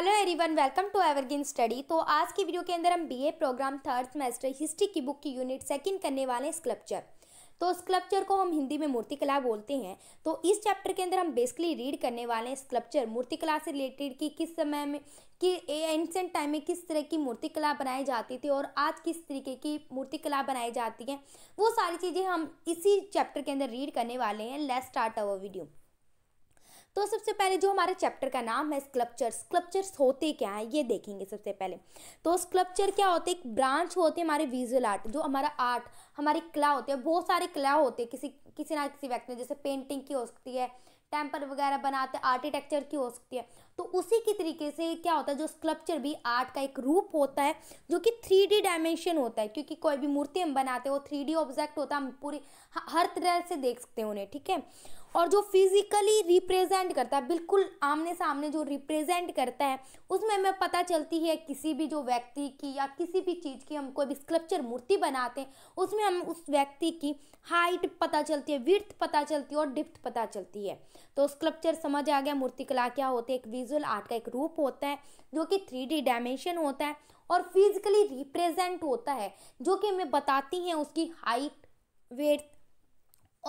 Hello everyone welcome to evergreen study तो आज की वीडियो के अंदर हम BA program third semester history की बुक की यूनिट सेकंड करने वाले हैं स्कल्पचर तो स्कल्पचर को हम हिंदी में मूर्तिकला बोलते हैं तो इस चैप्टर के अंदर हम बेसिकली रीड करने वाले हैं स्कल्पचर मूर्तिकला से रिलेटेड कि किस समय में कि एंशेंट टाइम में किस तरह की मूर्तिकला बनाई जाती थी और आज किस तरीके की मूर्तिकला बनाई जाती है वो सारी चीज़ें हम इसी चैप्टर के अंदर रीड करने वाले हैं लेट स्टार्ट अवर वीडियो तो सबसे पहले जो हमारे चैप्टर का नाम है स्कल्पचर स्कल्पचर्स होते क्या हैं ये देखेंगे सबसे पहले तो स्कल्पचर क्या होते हैं ब्रांच होते हैं हमारे विजुअल आर्ट जो हमारा आर्ट हमारी कला होती है बहुत सारी कला होती है किसी किसी ना किसी व्यक्ति जैसे पेंटिंग की हो सकती है टेम्पल वगैरह बनाते हैं आर्किटेक्चर की हो सकती है तो उसी की तरीके से क्या होता है जो स्कल्पचर भी आर्ट का एक रूप होता है जो कि थ्री डी डायमेंशन होता है क्योंकि कोई भी मूर्ति हम बनाते हैं वो थ्री डी ऑब्जेक्ट होता है हम पूरी हर तरह से देख सकते हैं उन्हें ठीक है और जो फिजिकली रिप्रेजेंट करता है बिल्कुल आमने सामने जो रिप्रेजेंट करता है उसमें हमें पता चलती है किसी भी जो व्यक्ति की या किसी भी चीज़ की हम कोई भी स्कल्पचर मूर्ति बनाते हैं उसमें हम उस व्यक्ति की हाइट पता चलती है विर्थ पता चलती है और डिप्थ पता चलती है तो स्कल्पचर समझ आ गया मूर्तिकला क्या होती है एक विजुअल आर्ट का एक रूप होता है जो कि थ्री डी डायमेंशन होता है और फिजिकली रिप्रेजेंट होता है जो कि हमें बताती हैं उसकी हाइट वेट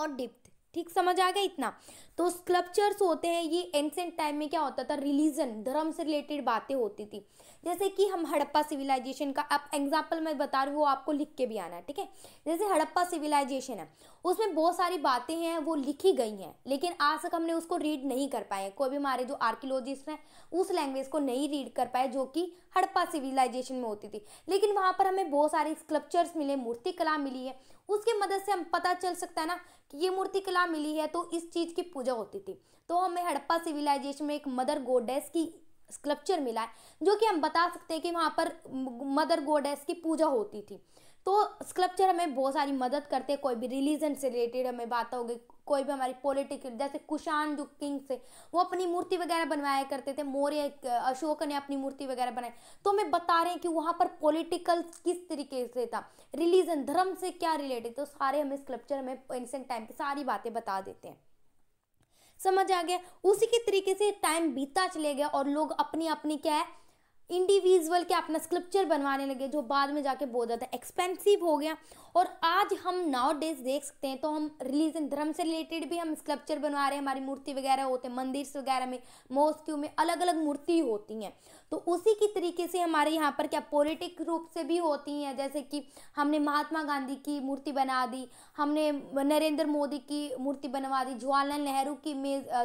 और डिप्थ ठीक समझ आ गया इतना तो स्कल्पचर्स होते हैं ये एंसेंट टाइम में क्या होता था रिलीजन धर्म से रिलेटेड बातें होती थी जैसे कि हम हड़प्पा सिविलाइजेशन का आप एग्जाम्पल मैं बता रही हूँ आपको लिख के भी आना है ठीक है जैसे हड़प्पा सिविलाइजेशन है उसमें बहुत सारी बातें हैं वो लिखी गई हैं लेकिन आज तक हमने उसको रीड नहीं कर पाए कोई भी हमारे जो आर्कियोलॉजिस्ट हैं उस लैंग्वेज को नहीं रीड कर पाए जो कि हड़प्पा सिविलाइजेशन में होती थी लेकिन वहाँ पर हमें बहुत सारे स्कल्पचर्स मिले मूर्तिकला मिली है उसकी मदद से हम पता चल सकता है ना कि ये मूर्ति कला मिली है तो इस चीज़ की पूजा होती थी तो हमें हड़प्पा सिविलाइजेशन में एक मदर गोडेस की स्कल्पचर मिला है जो कि हम बता सकते हैं कि वहाँ पर मदर गोडेस की पूजा होती थी तो स्कल्पचर हमें बहुत सारी मदद करते हैं कोई भी रिलीजन से रिलेटेड हमें बात होगी कोई भी हमारी पॉलिटिकल जैसे कुषाण जो किंग्स थे वो अपनी मूर्ति वगैरह बनवाया करते थे मौर्य अशोक ने अपनी मूर्ति वगैरह बनाई तो हमें बता रहे हैं कि वहाँ पर पॉलिटिकल किस तरीके से था रिलीजन धर्म से क्या रिलेटेड तो सारे हमें स्कल्पचर हमें एंसेंट टाइम की सारी बातें बता देते हैं समझ आ गया उसी के तरीके से टाइम बीता चले गया और लोग अपनी अपनी क्या है इंडिविजुअल के अपना स्कल्पचर बनवाने लगे जो बाद में जाके बहुत ज़्यादा एक्सपेंसिव हो गया और आज हम नाउ डेज देख सकते हैं तो हम रिलीजन धर्म से रिलेटेड भी हम स्कल्पचर बनवा रहे हैं हमारी मूर्ति वगैरह होते हैं मंदिर वगैरह में मोस्क्यू में अलग अलग मूर्ति होती हैं तो उसी की तरीके से हमारे यहाँ पर क्या पॉलिटिक रूप से भी होती हैं जैसे कि हमने महात्मा गांधी की मूर्ति बना दी हमने नरेंद्र मोदी की मूर्ति बनवा दी जवाहरलाल नेहरू की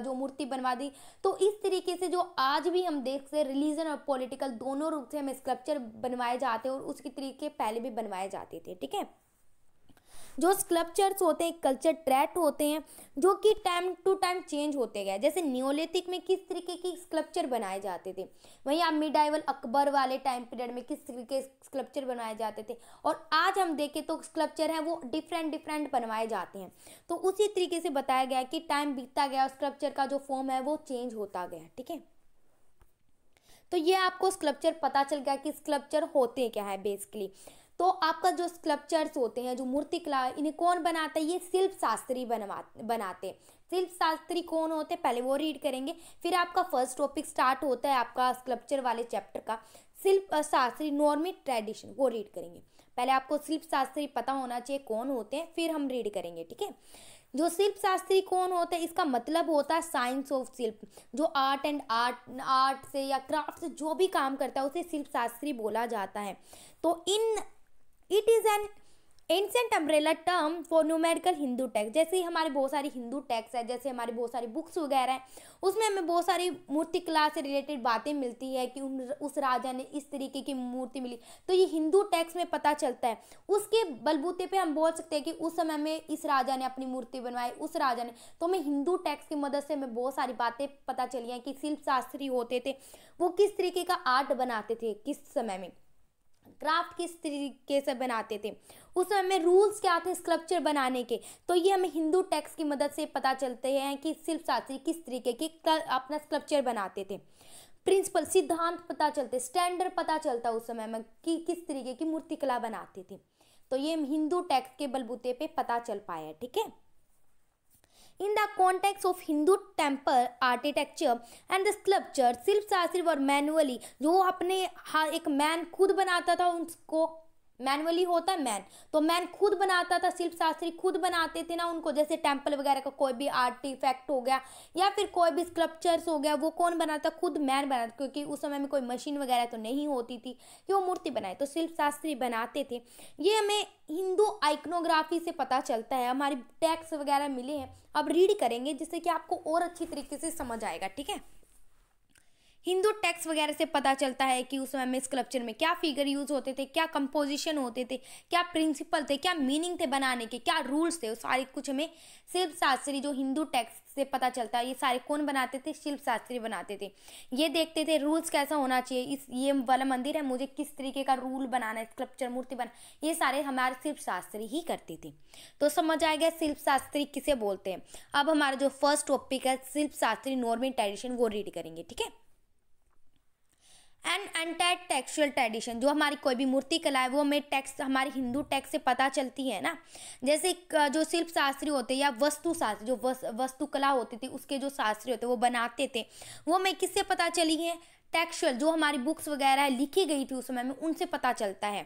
जो मूर्ति बनवा दी तो इस तरीके से जो आज भी हम देखते हैं रिलीजन और पॉलिटिकल दोनों रूप से हमें स्कल्पचर बनवाए जाते हैं और उसके तरीके पहले भी बनवाए जाते थे ठीक है जो स्कल्पचर्स होते हैं कल्चर ट्रैट होते हैं जो कि टाइम टू टाइम चेंज होते गए जैसे न्योलिथिक में किस तरीके की स्कल्पचर बनाए जाते थे वहीं आप मिडाइवल अकबर वाले टाइम पीरियड में किस तरीके के स्कल्पचर बनाए जाते थे और आज हम देखें तो स्कल्पचर हैं वो डिफरेंट डिफरेंट बनवाए जाते हैं तो उसी तरीके से बताया गया कि टाइम बीतता गया स्कल्पचर का जो फॉर्म है वो चेंज होता गया ठीक है तो ये आपको स्कल्पचर पता चल गया कि स्कल्पचर होते क्या है बेसिकली तो आपका जो स्कल्पचर्स होते हैं जो मूर्तिकला इन्हें कौन बनाता है ये शिल्प शास्त्री बनवा बनाते हैं शिल्प शास्त्री कौन होते हैं पहले वो रीड करेंगे फिर आपका फर्स्ट टॉपिक स्टार्ट होता है आपका स्कल्पचर वाले चैप्टर का शिल्प शास्त्री नॉर्मी ट्रेडिशन वो रीड करेंगे पहले आपको शिल्प शास्त्री पता होना चाहिए कौन होते हैं फिर हम रीड करेंगे ठीक है जो शिल्प शास्त्री कौन होता है इसका मतलब होता है साइंस ऑफ शिल्प जो आर्ट एंड आर्ट आर्ट से या क्राफ्ट से जो भी काम करता है उसे शिल्प शास्त्री बोला जाता है तो in it is an ancient umbrella term for numerical Hindu texts जैसे ही हमारे बहुत सारी हिंदू टैक्स है जैसे हमारी बहुत सारी बुक्स वगैरह हैं उसमें हमें बहुत सारी मूर्ति कला से रिलेटेड बातें मिलती है कि उन उस राजा ने इस तरीके की मूर्ति मिली तो ये हिंदू टैक्स में पता चलता है उसके बलबूते पे हम बोल सकते हैं कि उस समय में इस राजा ने अपनी मूर्ति बनवाई उस राजा ने तो हमें हिंदू टैक्स की मदद से हमें बहुत सारी बातें पता चली हैं कि शिल्प शास्त्री होते थे वो किस तरीके का आर्ट बनाते थे किस समय में क्राफ्ट किस तरीके से बनाते थे उस समय में रूल्स क्या थे स्क्रप्चर बनाने के तो ये हमें हिंदू टेक्स की मदद से पता चलते हैं कि शिल्प शास्त्री किस तरीके के अपना स्क्रप्चर बनाते थे प्रिंसिपल सिद्धांत पता चलते स्टैंडर्ड पता चलता उस समय में कि किस तरीके की मूर्तिकला बनाते थे तो ये हिंदू टेक्स के बलबूते पे पता चल पाया ठीक है थीके? In the context of Hindu temple architecture and the sculpture, शिल्प शास्त्री और मैनुअली जो अपने हाँ एक मैन खुद बनाता था उसको मैनुअली होता है मैन तो मैन खुद बनाता था शिल्प शास्त्री खुद बनाते थे ना उनको जैसे टेम्पल वगैरह का कोई भी आर्टिफैक्ट हो गया या फिर कोई भी स्कल्पचर्स हो गया वो कौन बनाता खुद मैन बनाता क्योंकि उस समय में कोई मशीन वगैरह तो नहीं होती थी कि वो मूर्ति बनाए तो शिल्प शास्त्री बनाते थे ये हमें हिंदू आइकनोग्राफी से पता चलता है हमारे टैक्स वगैरह मिले हैं अब रीड करेंगे जिससे कि आपको और अच्छी तरीके से समझ आएगा ठीक है हिंदू टेक्स वगैरह से पता चलता है कि उस समय में स्कल्पचर में क्या फिगर यूज होते थे क्या कंपोजिशन होते थे क्या प्रिंसिपल थे क्या मीनिंग थे बनाने के क्या रूल्स थे सारे कुछ हमें शिल्प शास्त्री जो हिंदू टेक्स से पता चलता है ये सारे कौन बनाते थे शिल्प शास्त्री बनाते थे ये देखते थे रूल्स कैसा होना चाहिए इस ये वाला मंदिर है मुझे किस तरीके का रूल बनाना है स्कल्पचर मूर्ति बना ये सारे हमारे शिल्प शास्त्री ही करते थे तो समझ आएगा शिल्प शास्त्री किसे बोलते हैं अब हमारा जो फर्स्ट टॉपिक है शिल्प शास्त्री नॉर्मल ट्रेडिशन वो रीड करेंगे ठीक है एंड अनटैड टेक्सुअल ट्रेडिशन जो हमारी कोई भी मूर्ति कला है वो हमें टैक्स हमारे हिंदू टेक्स से पता चलती है ना जैसे जो शिल्प शास्त्री होते या वस्तु शास्त्र जो वस, कला होती थी उसके जो शास्त्री होते वो बनाते थे वो हमें किससे पता चली है टेक्सुअल जो हमारी बुक्स वगैरह लिखी गई थी उस समय में उनसे पता चलता है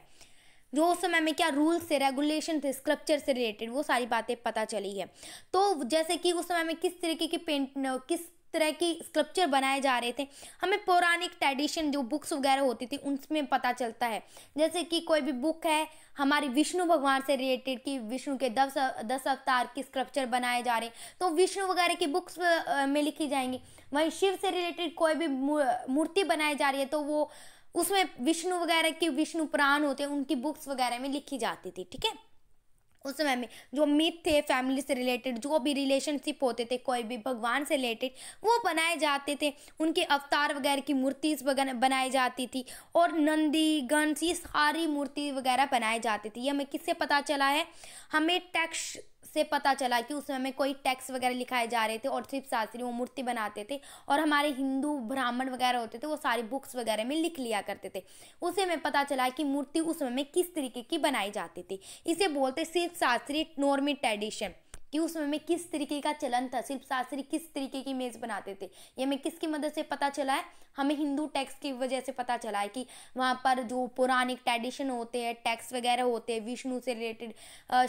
जो उस समय में क्या रूल्स थे रेगुलेशन थे स्क्रप्चर से रिलेटेड वो सारी बातें पता चली है तो जैसे कि उस समय में किस तरीके की पेंट किस तरह की स्कल्पचर बनाए जा रहे थे हमें पौराणिक ट्रेडिशन जो बुक्स वगैरह होती थी उनमें पता चलता है जैसे कि कोई भी बुक है हमारी विष्णु भगवान से रिलेटेड कि विष्णु के दस दस अवतार की स्कल्पचर बनाए जा रहे हैं तो विष्णु वगैरह की बुक्स में लिखी जाएंगी वहीं शिव से रिलेटेड कोई भी मूर्ति बनाई जा रही है तो वो उसमें विष्णु वगैरह के विष्णु प्राण होते हैं उनकी बुक्स वगैरह में लिखी जाती थी ठीक है उस समय में जो मिथ थे फैमिली से रिलेटेड जो भी रिलेशनशिप होते थे कोई भी भगवान से रिलेटेड वो बनाए जाते थे उनके अवतार वगैरह की मूर्ति बनाई जाती थी और नंदी गंश ये सारी मूर्ति वगैरह बनाई जाती थी ये हमें किससे पता चला है हमें टेक्स्ट से पता चला कि समय में कोई टैक्स वगैरह लिखाए जा रहे थे और शिव शास्त्री वो मूर्ति बनाते थे और हमारे हिंदू ब्राह्मण वगैरह होते थे वो सारी बुक्स वगैरह में लिख लिया करते थे उसे में पता चला कि मूर्ति उस समय में किस तरीके की बनाई जाती थी इसे बोलते शिव शास्त्री नॉर्मी ट्रेडिशन कि उस समय में किस तरीके का चलन था शिल्प शास्त्री किस तरीके की मेज़ बनाते थे ये हमें किसकी मदद से पता चला है हमें हिंदू टैक्स की वजह से पता चला है कि वहाँ पर जो पौराणिक ट्रेडिशन होते हैं टैक्स वगैरह होते हैं विष्णु से रिलेटेड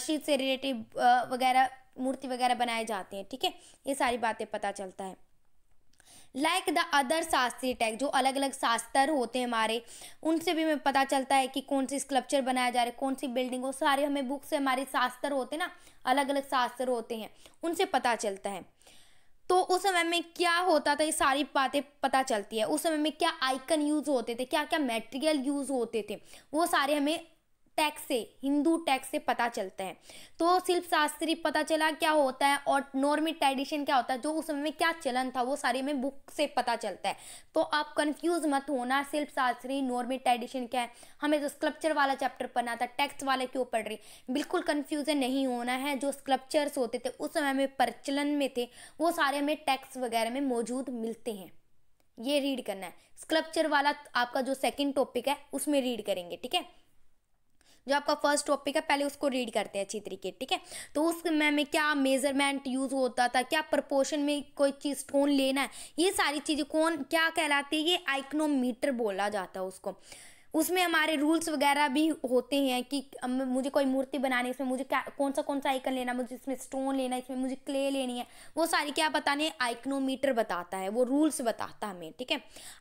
शिव से रिलेटेड वगैरह मूर्ति वगैरह बनाए जाते हैं ठीक है ये सारी बातें पता चलता है लाइक द अदर शास्त्रीय टैग जो अलग अलग शास्त्र होते हैं हमारे उनसे भी हमें पता चलता है कि कौन सी स्कल्पचर बनाया जा रहा है कौन सी बिल्डिंग वो सारे हमें बुक से हमारे शास्त्र होते हैं ना अलग अलग शास्त्र होते हैं उनसे पता चलता है तो उस समय में क्या होता था ये सारी बातें पता चलती है उस समय में क्या आइकन यूज़ होते थे क्या क्या मेटेरियल यूज़ होते थे वो सारे हमें टैक्स से हिंदू टैक्स से पता चलता है तो शिल्प शास्त्री पता चला क्या होता है और नॉर्मी ट्रेडिशन क्या होता है जो उस समय में क्या चलन था वो सारे में बुक से पता चलता है तो आप कंफ्यूज मत होना शिल्प शास्त्री नॉर्मी ट्रेडिशन क्या है हमें जो स्कल्पचर वाला चैप्टर पढ़ना था टैक्स वाले क्यों पढ़ रही बिल्कुल कन्फ्यूजन नहीं होना है जो स्कल्पचर्स होते थे उस समय में प्रचलन में थे वो सारे हमें टैक्स वगैरह में मौजूद मिलते हैं ये रीड करना है स्कल्पचर वाला आपका जो सेकेंड टॉपिक है उसमें रीड करेंगे ठीक है जो आपका फर्स्ट टॉपिक है पहले उसको रीड करते हैं अच्छी तरीके ठीक है तो उसमें में क्या मेजरमेंट यूज़ होता था क्या प्रपोर्शन में कोई चीज़ स्टोन लेना है ये सारी चीज़ें कौन क्या कहलाती है ये आइक्नोमीटर बोला जाता है उसको उसमें हमारे रूल्स वगैरह भी होते हैं कि मुझे कोई मूर्ति बनानी है इसमें मुझे क्या कौन सा कौन सा आइकन लेना मुझे इसमें स्टोन लेना इसमें मुझे क्ले लेनी है वो सारी क्या बताने आइकनोमीटर बताता है वो रूल्स बताता है हमें ठीक है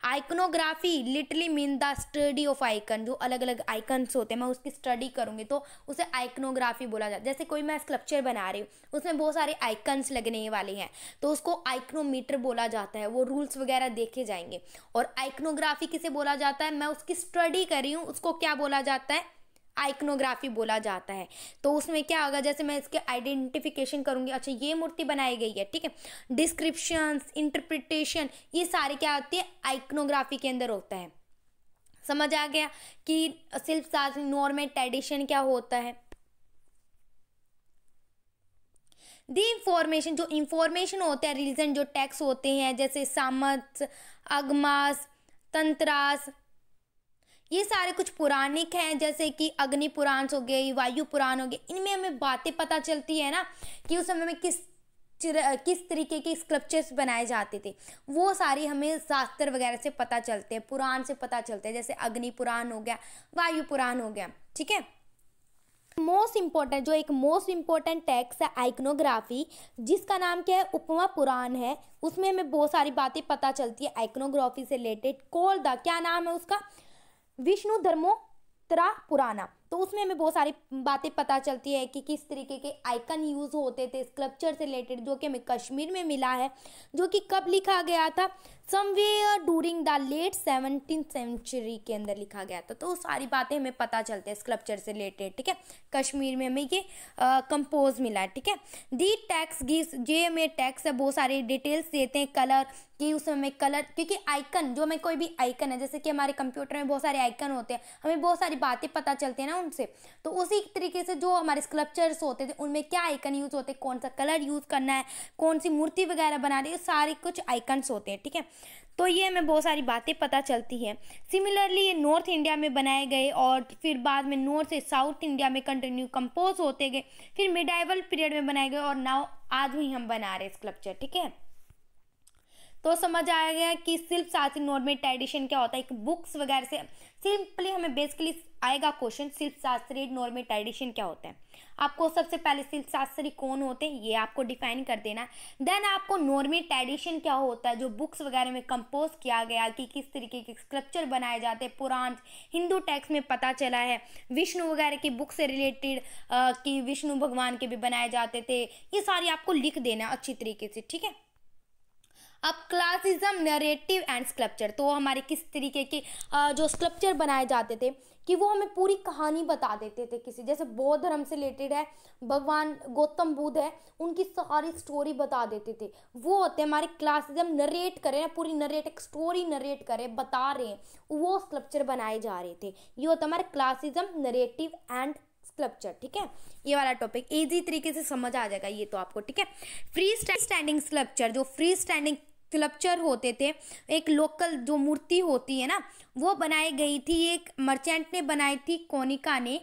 iconography literally mean the study of icon जो अलग अलग आइकन्स होते हैं मैं उसकी स्टडी करूँगी तो उसे आइकनोग्राफी बोला जाता है जैसे कोई मैं स्कल्पचर बना रही हूँ उसमें बहुत सारे आइकन्स लगने वाले हैं तो उसको आइकनोमीटर बोला जाता है वो रूल्स वगैरह देखे जाएंगे और आइकनोग्राफी किसे बोला जाता है मैं उसकी स्टडी स्टडी कर रही हूँ उसको क्या बोला जाता है आइकनोग्राफी बोला जाता है तो उसमें क्या होगा जैसे मैं इसके आइडेंटिफिकेशन करूंगी अच्छा ये मूर्ति बनाई गई है ठीक है डिस्क्रिप्शंस इंटरप्रिटेशन ये सारे क्या होती है आइकनोग्राफी के अंदर होता है समझ आ गया कि शिल्प शास्त्र नॉर्मेट ट्रेडिशन क्या होता है दी इंफॉर्मेशन जो इंफॉर्मेशन होते हैं रिलीजन जो टैक्स होते हैं जैसे सामस अगमास तंत्रास ये सारे कुछ पुराणिक हैं जैसे कि अग्नि पुराण हो गए वायु पुराण हो गए इनमें हमें बातें पता चलती है ना कि उस समय में किस किस तरीके के स्क्रप्चर्स बनाए जाते थे वो सारी हमें शास्त्र वगैरह से पता चलते हैं पुराण से पता चलते हैं जैसे अग्नि पुराण हो गया वायु पुराण हो गया ठीक है मोस्ट इम्पोर्टेंट जो एक मोस्ट इम्पोर्टेंट टेक्स्ट है आइकनोग्राफी जिसका नाम क्या है उपमा पुराण है उसमें हमें बहुत सारी बातें पता चलती है आइकनोग्राफी से रिलेटेड कोल द क्या नाम है उसका विष्णु धर्मो त्रा पुराना तो उसमें हमें बहुत सारी बातें पता चलती है कि किस तरीके के आइकन यूज़ होते थे स्कल्पचर से रिलेटेड जो कि हमें कश्मीर में मिला है जो कि कब लिखा गया था somewhere during the late seventeen century के अंदर लिखा गया था तो सारी बातें हमें पता चलती है स्कल्पचर से रिलेटेड ठीक है कश्मीर में हमें ये कंपोज मिला है ठीक है दी टैक्स गिव्स जे हमें टैक्स है बहुत सारे डिटेल्स देते हैं कलर कि उसमें हमें कलर क्योंकि आइकन जो हमें कोई भी आइकन है जैसे कि हमारे कंप्यूटर में बहुत सारे आइकन होते हैं हमें बहुत सारी बातें पता चलती है ना उनसे तो उसी तरीके से जो हमारे स्कल्पचर्स होते थे उनमें क्या आइकन यूज़ होते कौन सा कलर यूज़ करना है कौन सी मूर्ति वगैरह बना रही है सारे कुछ आइकन्स होते हैं ठीक है तो ये हमें बहुत सारी बातें पता चलती हैं सिमिलरली ये नॉर्थ इंडिया में बनाए गए और फिर बाद में नॉर्थ से साउथ इंडिया में कंटिन्यू कंपोज होते गए फिर मिडाइवल पीरियड में बनाए गए और नाव आज भी हम बना रहे स्कल्पचर ठीक है तो समझ आ गया कि सिर्फ साथ ही नॉर्मेट ट्रेडिशन क्या होता है एक बुक्स वगैरह से सिंपली हमें बेसिकली आएगा क्वेश्चन शिल्प शास्त्री नॉर्मेट ट्रेडिशन क्या होता है आपको सबसे पहले शिल्प शास्त्री कौन होते हैं ये आपको डिफाइन कर देना देन आपको नॉर्मेट ट्रेडिशन क्या होता है जो बुक्स वगैरह में कंपोज किया गया कि किस तरीके के स्क्रप्चर बनाए जाते हैं पुराण हिंदू टैक्स में पता चला है विष्णु वगैरह की बुक से रिलेटेड कि विष्णु भगवान के भी बनाए जाते थे ये सारी आपको लिख देना अच्छी तरीके से ठीक है अब क्लासिज्म नरेटिव एंड स्कल्पचर तो हमारे किस तरीके के जो स्कल्पचर बनाए जाते थे कि वो हमें पूरी कहानी बता देते थे किसी जैसे बौद्ध धर्म से रिलेटेड है भगवान गौतम बुद्ध है उनकी सारी स्टोरी बता देते थे वो होते हमारे क्लासिज्म नरेट करें पूरी नरेट एक स्टोरी नरेट करें बता रहे हैं वो स्कल्पचर बनाए जा रहे थे ये होता हमारे क्लासिज्म नरेटिव एंड स्कल्पचर ठीक है ये वाला टॉपिक इजी तरीके से समझ आ जाएगा ये तो आपको ठीक है फ्री स्टैंडिंग स्कल्पचर जो फ्री स्टैंडिंग स्कल्पचर होते थे एक लोकल जो मूर्ति होती है ना वो बनाई गई थी एक मर्चेंट ने बनाई थी कोनिका ने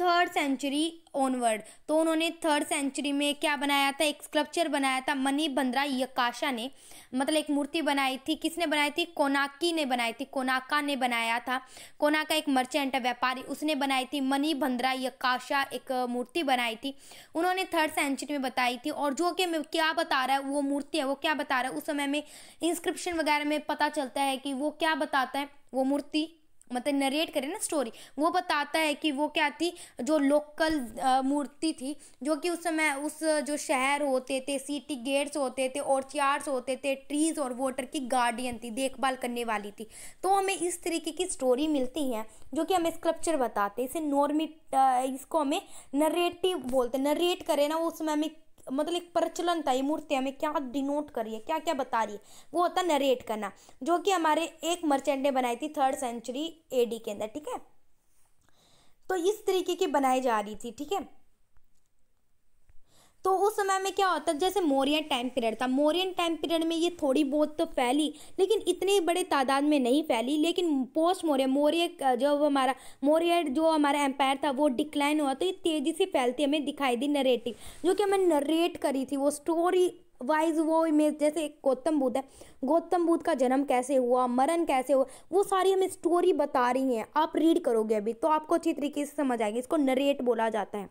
थर्ड सेंचुरी ऑनवर्ड तो उन्होंने थर्ड सेंचुरी में क्या बनाया था एक स्कल्पचर बनाया था मनी बंद्रा यकाशा ने मतलब एक मूर्ति बनाई थी किसने बनाई थी कोनाकी ने बनाई थी कोनाका ने बनाया था कोनाका एक मर्चेंट है व्यापारी उसने बनाई थी मनी बंद्रा यकाशा एक मूर्ति बनाई थी उन्होंने थर्ड सेंचुरी में बताई थी और जो कि क्या बता रहा है वो मूर्ति है वो क्या बता रहा है उस समय में इंस्क्रिप्शन वगैरह में पता चलता है कि वो क्या बताता है वो मूर्ति मतलब नरेट करें ना स्टोरी वो बताता है कि वो क्या थी जो लोकल मूर्ति थी जो कि उस समय उस जो शहर होते थे सिटी गेट्स होते थे और चार्स होते थे ट्रीज़ और वाटर की गार्डियन थी देखभाल करने वाली थी तो हमें इस तरीके की स्टोरी मिलती है जो कि हमें स्क्रप्चर बताते इसे नॉर्मिट इसको हमें नरेटिव बोलते नरेट करें ना उस समय हमें मतलब एक प्रचलन था ये मूर्ति हमें क्या डिनोट कर रही है क्या क्या बता रही है वो होता है नरेट करना जो कि हमारे एक मर्चेंट ने बनाई थी थर्ड सेंचुरी एडी के अंदर ठीक है तो इस तरीके की बनाई जा रही थी ठीक है तो उस समय में क्या होता जैसे मौर्य टाइम पीरियड था मौर्य टाइम पीरियड में ये थोड़ी बहुत तो फैली लेकिन इतने बड़े तादाद में नहीं फैली लेकिन पोस्ट मौर्य मौर्य जो हमारा मौर्य जो हमारा एम्पायर था वो डिक्लाइन हुआ तो ये तेज़ी से फैलती हमें दिखाई दी नरेटिव जो कि हमें नरेट करी थी वो स्टोरी वाइज वो इमेज जैसे एक गौतम बुद्ध है गौतम बुद्ध का जन्म कैसे हुआ मरण कैसे हुआ वो सारी हमें स्टोरी बता रही हैं आप रीड करोगे अभी तो आपको अच्छी तरीके से समझ आएगी इसको नरेट बोला जाता है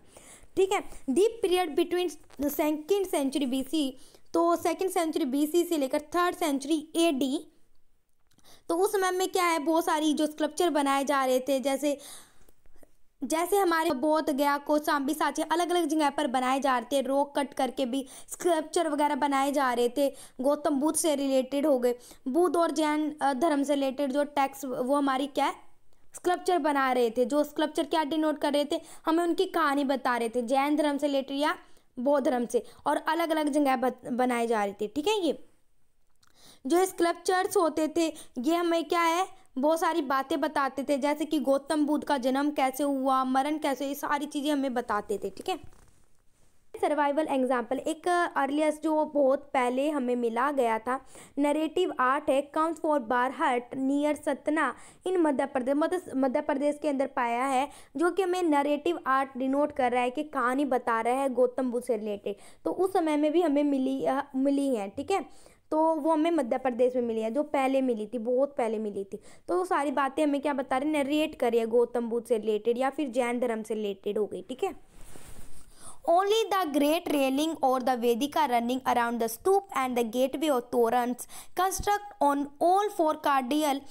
ठीक है the period between second century BC तो सेकेंड सेंचुरी बीसी से लेकर थर्ड सेंचुरी एडी तो उस समय में क्या है बहुत सारी जो स्कल्पचर बनाए जा रहे थे जैसे जैसे हमारे बोध गया कोसाम्बी साचे अलग अलग जगह पर बनाए जा रहे थे रोक कट करके भी स्क्रप्चर वगैरह बनाए जा रहे थे गौतम बुद्ध से रिलेटेड हो गए बुद्ध और जैन धर्म से रिलेटेड जो टैक्स वो हमारी क्या है स्कल्पचर बना रहे थे जो स्कल्पचर क्या डिनोट कर रहे थे हमें उनकी कहानी बता रहे थे जैन धर्म से रिलेटेड या बौद्ध धर्म से और अलग अलग जगह बनाए जा रहे थे ठीक है ये जो स्कल्पचर्स होते थे ये हमें क्या है बहुत सारी बातें बताते थे जैसे कि गौतम बुद्ध का जन्म कैसे हुआ मरण कैसे ये सारी चीज़ें हमें बताते थे ठीक है सर्वाइवल एग्जाम्पल एक अर्लियस्ट uh, जो बहुत पहले हमें मिला गया था नरेटिव आर्ट है comes for Bharhut near Satna in Madhya Pradesh मतलब मध्य प्रदेश के अंदर पाया है जो कि हमें नरेटिव आर्ट डिनोट कर रहा है कि कहानी बता रहा है गौतम बुद्ध से रिलेटेड तो उस समय में भी हमें मिली आ, uh, मिली है ठीक है तो वो हमें मध्य प्रदेश में मिली है जो पहले मिली थी बहुत पहले मिली थी तो वो सारी बातें हमें क्या बता रहे हैं नरेट करिए गौतम बुद्ध से रिलेटेड या फिर जैन धर्म से रिलेटेड हो गई ठीक है Only the great railing or the Vedika running around the stoop and the gateway or torrents construct on all four cardinal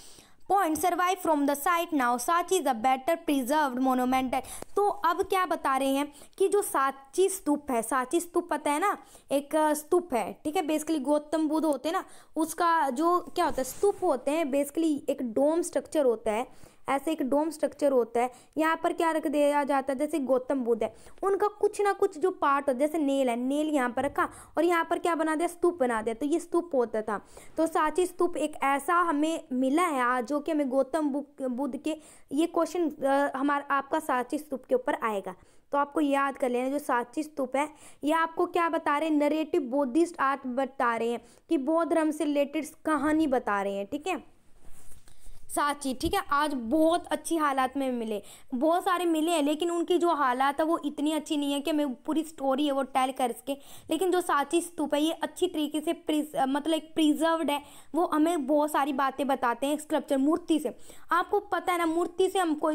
point survive from the site now is a better preserve monument है तो अब क्या बता रहे हैं कि जो साची स्तूप है साची स्तूप पता है ना एक स्तूप है ठीक है बेसिकली गौतम बुद्ध होते हैं ना उसका जो क्या होता है स्तूप होते हैं बेसिकली एक डोम स्ट्रक्चर होता है ऐसे एक डोम स्ट्रक्चर होता है यहाँ पर क्या रख दिया जाता है जैसे गौतम बुद्ध है उनका कुछ ना कुछ जो पार्ट होता है जैसे नेल है नेल यहाँ पर रखा और यहाँ पर क्या बना दिया स्तूप बना दिया तो ये स्तूप होता था तो साची स्तूप एक ऐसा हमें मिला है आज जो कि हमें गौतम बुद्ध के ये क्वेश्चन हमारा आपका सांची स्तूप के ऊपर आएगा तो आपको याद कर लेना जो साची स्तूप है ये आपको क्या बता रहे हैं नरेटिव बौद्धिस्ट आर्ट बता रहे हैं कि बौद्ध धर्म से रिलेटेड कहानी बता रहे हैं ठीक है साची ठीक है आज बहुत अच्छी हालात में मिले बहुत सारे मिले हैं लेकिन उनकी जो हालात है वो इतनी अच्छी नहीं है कि मैं पूरी स्टोरी है वो टेल कर सके लेकिन जो साची स्तूप है ये अच्छी तरीके से मतलब एक प्रिजर्वड है वो हमें बहुत सारी बातें बताते हैं स्क्रप्चर मूर्ति से आपको पता है ना मूर्ति से हमको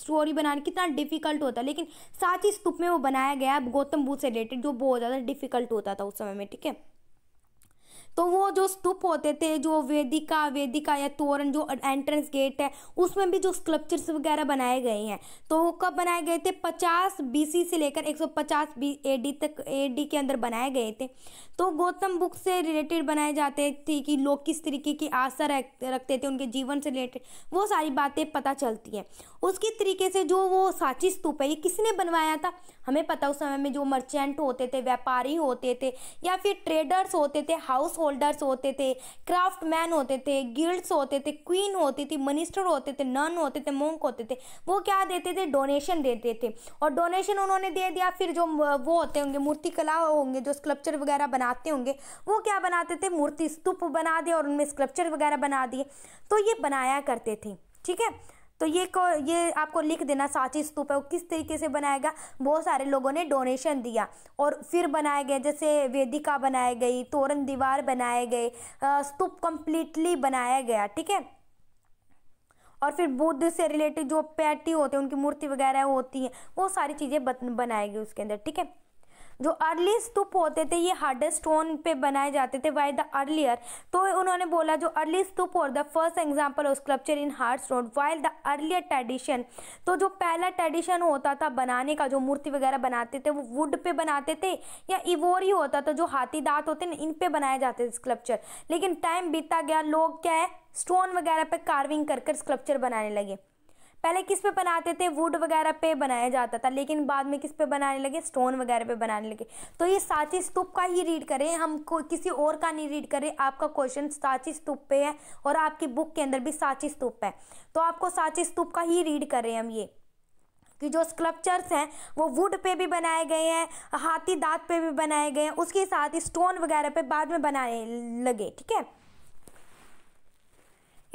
स्टोरी बनाना कितना डिफिकल्ट होता है लेकिन साची स्तूप में वो बनाया गया है गौतम बुद्ध से रिलेटेड जो बहुत ज़्यादा डिफिकल्ट होता था उस समय में ठीक है तो वो जो स्तूप होते थे जो वेदिका वेदिका या तोरण जो एंट्रेंस गेट है उसमें भी जो स्कल्पचर्स वगैरह बनाए गए हैं तो वो कब बनाए गए थे 50 बीसी से लेकर 150 बी एडी तक एडी के अंदर बनाए गए थे तो गौतम बुक से रिलेटेड बनाए जाते थे कि लोग किस तरीके की आशा रखते थे उनके जीवन से रिलेटेड वो सारी बातें पता चलती हैं उसके तरीके से जो वो साची स्तूप है ये किसने बनवाया था हमें पता उस समय में जो मर्चेंट होते थे व्यापारी होते थे या फिर ट्रेडर्स होते थे हाउस होल्डर्स होते थे क्राफ्ट मैन होते थे गिल्ड्स होते थे क्वीन होती थी मिनिस्टर होते थे नन होते थे मोंक होते थे वो क्या देते थे डोनेशन देते थे और डोनेशन उन्होंने दे दिया फिर जो वो होते होंगे मूर्तिकला होंगे जो स्कल्पचर वगैरह बनाते होंगे वो क्या बनाते थे मूर्ति स्तूप बना दिए और उनमें स्कल्पचर वगैरह बना दिए तो ये बनाया करते थे ठीक है तो ये को ये आपको लिख देना साची स्तूप है वो किस तरीके से बनाया गया बहुत सारे लोगों ने डोनेशन दिया और फिर बनाए गए जैसे वेदिका बनाई गई तोरण दीवार बनाए गए स्तूप कम्प्लीटली बनाया गया ठीक है और फिर बुद्ध से रिलेटेड जो पैटी होते हैं उनकी मूर्ति वगैरह होती है वो सारी चीज़ें बनाएगी उसके अंदर ठीक है जो अर्ली स्तूप होते थे ये हार्डेस्ट स्टोन पे बनाए जाते थे वाई द अर्लियर तो उन्होंने बोला जो अर्ली स्तूप और the first example of sculpture in hard stone while the earlier tradition तो जो पहला ट्रेडिशन होता था बनाने का जो मूर्ति वगैरह बनाते थे वो वुड पे बनाते थे या इवोर ही होता था जो हाथी दांत होते ना इन पे बनाए जाते थे स्कल्पचर लेकिन टाइम बीता गया लोग क्या है स्टोन वगैरह पे कार्विंग कर कर स्कल्पचर बनाने लगे पहले किस पे बनाते थे वुड वगैरह पे बनाया जाता था लेकिन बाद में किस पे बनाने लगे स्टोन वगैरह पे बनाने लगे तो ये साची स्तूप का ही रीड करें हम को किसी और का नहीं रीड करें आपका क्वेश्चन सांची स्तूप पे है और आपकी बुक के अंदर भी सांची स्तूप है तो आपको साची स्तूप का ही रीड करें हम ये कि जो स्कल्पचर्स हैं वो वुड पे भी बनाए गए हैं हाथी दांत पे भी बनाए गए हैं उसके साथ ही स्टोन वगैरह पे बाद में बनाने लगे ठीक है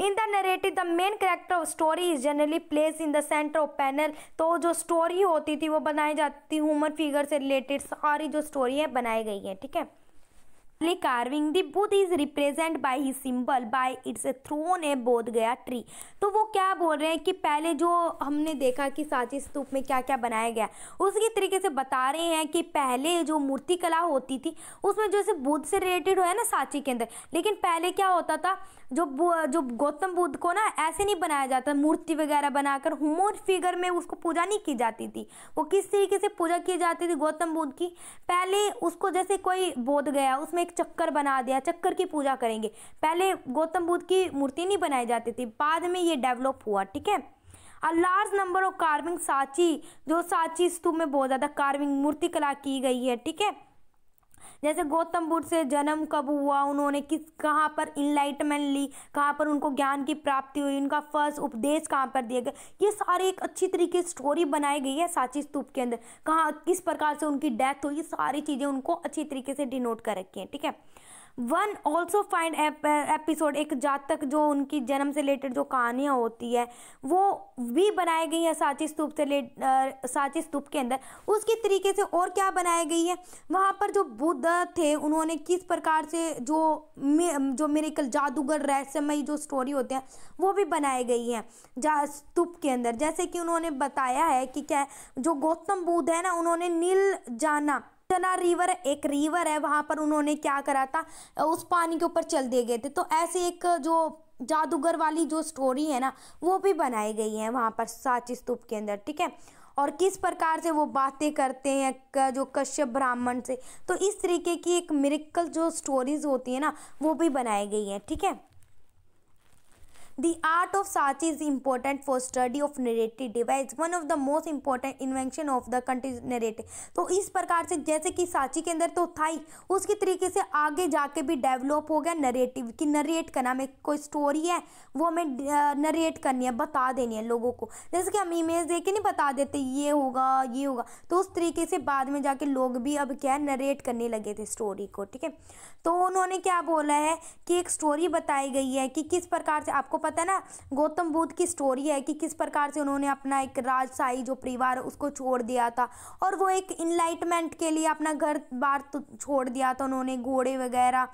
in the narrative the main character of story is generally place in the centre of panel तो जो स्टोरी होती थी वो बनाई जाती थी ह्यूमन फिगर से रिलेटेड सारी जो स्टोरी है बनाई गई है ठीक है The carving the Buddha is represent by ही symbol by its throne a Bodh Gaya tree तो वो क्या बोल रहे हैं कि पहले जो हमने देखा कि सांची स्तूप में क्या क्या बनाया गया उसी तरीके से बता रहे हैं कि पहले जो मूर्तिकला होती थी उसमें जैसे बुद्ध से रिलेटेड हुआ है ना सांची के अंदर लेकिन पहले क्या होता था जो जो गौतम बुद्ध को ना ऐसे नहीं बनाया जाता मूर्ति वगैरह बनाकर हुमोर फिगर में उसको पूजा नहीं की जाती थी वो किस तरीके से पूजा की जाती थी गौतम बुद्ध की पहले उसको जैसे कोई बोध गया उसमें एक चक्कर बना दिया चक्कर की पूजा करेंगे पहले गौतम बुद्ध की मूर्ति नहीं बनाई जाती थी बाद में ये डेवलप हुआ ठीक है a large number of carving Sanchi जो सांची स्तूप में बहुत ज़्यादा कार्विंग मूर्तिकला की गई है ठीक है जैसे गौतम बुद्ध से जन्म कब हुआ उन्होंने किस कहाँ पर इनलाइटमेंट ली कहाँ पर उनको ज्ञान की प्राप्ति हुई उनका फर्स्ट उपदेश कहाँ पर दिया गया ये सारे एक अच्छी तरीके स्टोरी बनाई गई है साची स्तूप के अंदर कहाँ किस प्रकार से उनकी डेथ हुई ये सारी चीज़ें उनको अच्छी तरीके से डिनोट कर रखी हैं ठीक है वन ऑल्सो फाइंड एपिसोड एक जातक जो उनकी जन्म से रिलेटेड जो कहानियाँ होती है वो भी बनाई गई है साची स्तूप से साची स्तूप के अंदर उसके तरीके से और क्या बनाई गई है वहाँ पर जो बुद्ध थे उन्होंने किस प्रकार से जो मे, जो मेरे कल जादूगर रहस्यमयी जो स्टोरी होते हैं वो भी बनाई गई है जा स्तूप के अंदर जैसे कि उन्होंने बताया है कि क्या जो गौतम बुद्ध है ना उन्होंने नील जाना नर्मदा रिवर एक रिवर है वहाँ पर उन्होंने क्या करा था उस पानी के ऊपर चल दिए गए थे तो ऐसे एक जो जादूगर वाली जो स्टोरी है ना वो भी बनाई गई है वहाँ पर साची स्तूप के अंदर ठीक है और किस प्रकार से वो बातें करते हैं जो कश्यप ब्राह्मण से तो इस तरीके की एक मिरिकल जो स्टोरीज होती है ना वो भी बनाई गई है ठीक है The art of Saatchi is important for study of narrative device, one of the most important invention of the country narrative. तो इस प्रकार से जैसे कि साची के अंदर तो था ही उसके तरीके से आगे जाके भी डेवलप हो गया नरेटिव कि नरेट करना हमें कोई स्टोरी है वो हमें नरेट करनी है बता देनी है लोगों को जैसे कि हम इमेज दे के नहीं बता देते ये होगा ये होगा तो उस तरीके से बाद में जाके लोग भी अब क्या है नरेट करने लगे थे स्टोरी को ठीक है तो उन्होंने क्या बोला है कि एक स्टोरी बताई गई है कि किस प्रकार से आपको पता है ना गौतम बुद्ध की स्टोरी है कि किस प्रकार से उन्होंने अपना एक राजशाही जो परिवार उसको छोड़ दिया था और वो एक इनलाइटमेंट के लिए अपना घर बार तो छोड़ दिया था उन्होंने घोड़े वगैरह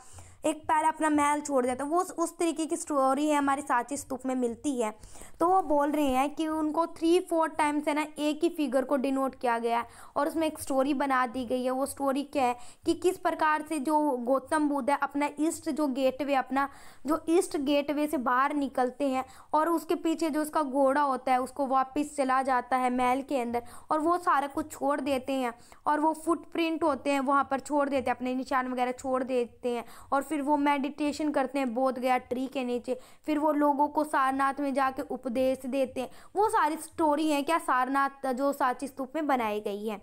एक पहले अपना महल छोड़ देता है वो उस तरीके की स्टोरी है हमारे साची स्तूप में मिलती है तो वो बोल रहे हैं कि उनको थ्री फोर टाइम्स है ना एक ही फिगर को डिनोट किया गया है और उसमें एक स्टोरी बना दी गई है वो स्टोरी क्या है कि किस प्रकार से जो गौतम बुद्ध है अपना ईस्ट जो गेटवे अपना जो ईस्ट गेटवे से बाहर निकलते हैं और उसके पीछे जो उसका घोड़ा होता है उसको वापस चला जाता है महल के अंदर और वो सारा कुछ छोड़ देते हैं और वो फुटप्रिंट होते हैं वहाँ पर छोड़ देते हैं अपने निशान वगैरह छोड़ देते हैं और फिर फिर वो मेडिटेशन करते हैं बोध गया ट्री के नीचे फिर वो लोगों को सारनाथ में जाके उपदेश देते हैं वो सारी स्टोरी है क्या सारनाथ जो साची स्तूप में बनाई गई है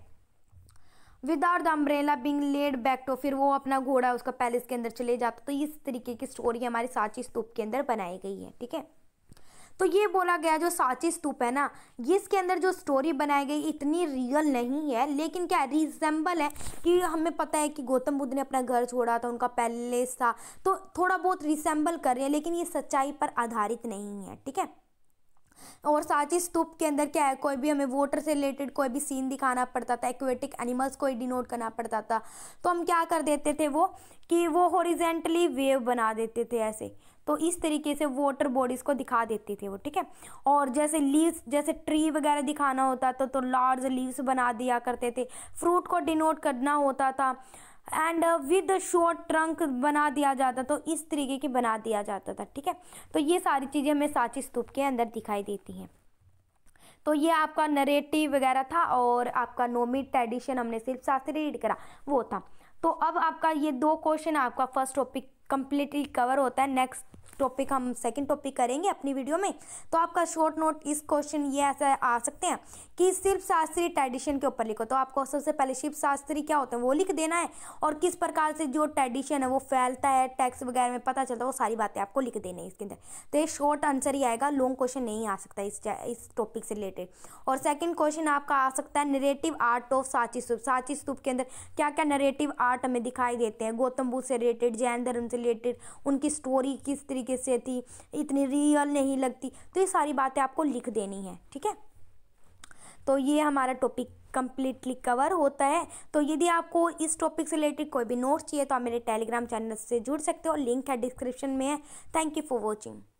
without the umbrella being laid back to फिर वो अपना घोड़ा उसका पैलेस के अंदर चले जाता तो इस तरीके की स्टोरी हमारी सांची स्तूप के अंदर बनाई गई है ठीक है तो ये बोला गया जो सांची स्तूप है ना इसके अंदर जो स्टोरी बनाई गई इतनी रियल नहीं है लेकिन क्या रिजेंबल है कि हमें पता है कि गौतम बुद्ध ने अपना घर छोड़ा था उनका पैलेस था तो थोड़ा बहुत रिसेंबल कर रहे हैं लेकिन ये सच्चाई पर आधारित नहीं है ठीक है और साथ ही स्तूप के अंदर क्या है कोई भी हमें वाटर से रिलेटेड कोई भी सीन दिखाना पड़ता था एक्वेटिक एनिमल्स को ही डिनोट करना पड़ता था तो हम क्या कर देते थे वो कि वो हॉरिजेंटली वेव बना देते थे ऐसे तो इस तरीके से वाटर बॉडीज़ को दिखा देती थी वो ठीक है और जैसे लीव्स जैसे ट्री वगैरह दिखाना होता था तो लार्ज लीव्स बना दिया करते थे फ्रूट को डिनोट करना होता था एंड विद शॉर्ट ट्रंक बना दिया जाता तो इस तरीके की बना दिया जाता था ठीक है तो ये सारी चीज़ें हमें साची स्तूप के अंदर दिखाई देती हैं तो ये आपका नरेटिव वगैरह था और आपका नोमी ट्रेडिशन हमने सिर्फ शास्त्री रीड करा वो था तो अब आपका ये दो क्वेश्चन आपका फर्स्ट टॉपिक कम्प्लीटली कवर होता है नेक्स्ट टॉपिक हम सेकंड टॉपिक करेंगे अपनी वीडियो में तो आपका शॉर्ट नोट इस क्वेश्चन ये ऐसा आ सकते हैं कि शिव शास्त्री ट्रेडिशन के ऊपर लिखो तो आपको सबसे पहले शिव शास्त्री क्या होते हैं वो लिख देना है और किस प्रकार से जो ट्रेडिशन है वो फैलता है टैक्स वगैरह में पता चलता है वो सारी बातें आपको लिख देने है इसके अंदर तो ये शॉर्ट आंसर ही आएगा लॉन्ग क्वेश्चन नहीं आ सकता इस इस टॉपिक से रिलेटेड और सेकेंड क्वेश्चन आपका आ सकता है नरेटिव आर्ट ऑफ साची स्तूप साची स्तूप के अंदर क्या क्या नरेटिव आर्ट हमें दिखाई देते हैं गौतम बुद्ध से रिलेटेड जैन धर्म से रिलेटेड उनकी स्टोरी किस तरीके तरीके से थी इतनी रियल नहीं लगती तो ये सारी बातें आपको लिख देनी है ठीक है तो ये हमारा टॉपिक कम्प्लीटली कवर होता है तो यदि आपको इस टॉपिक से रिलेटेड कोई भी नोट्स चाहिए तो आप मेरे टेलीग्राम चैनल से जुड़ सकते हो लिंक है डिस्क्रिप्शन में है थैंक यू फॉर वॉचिंग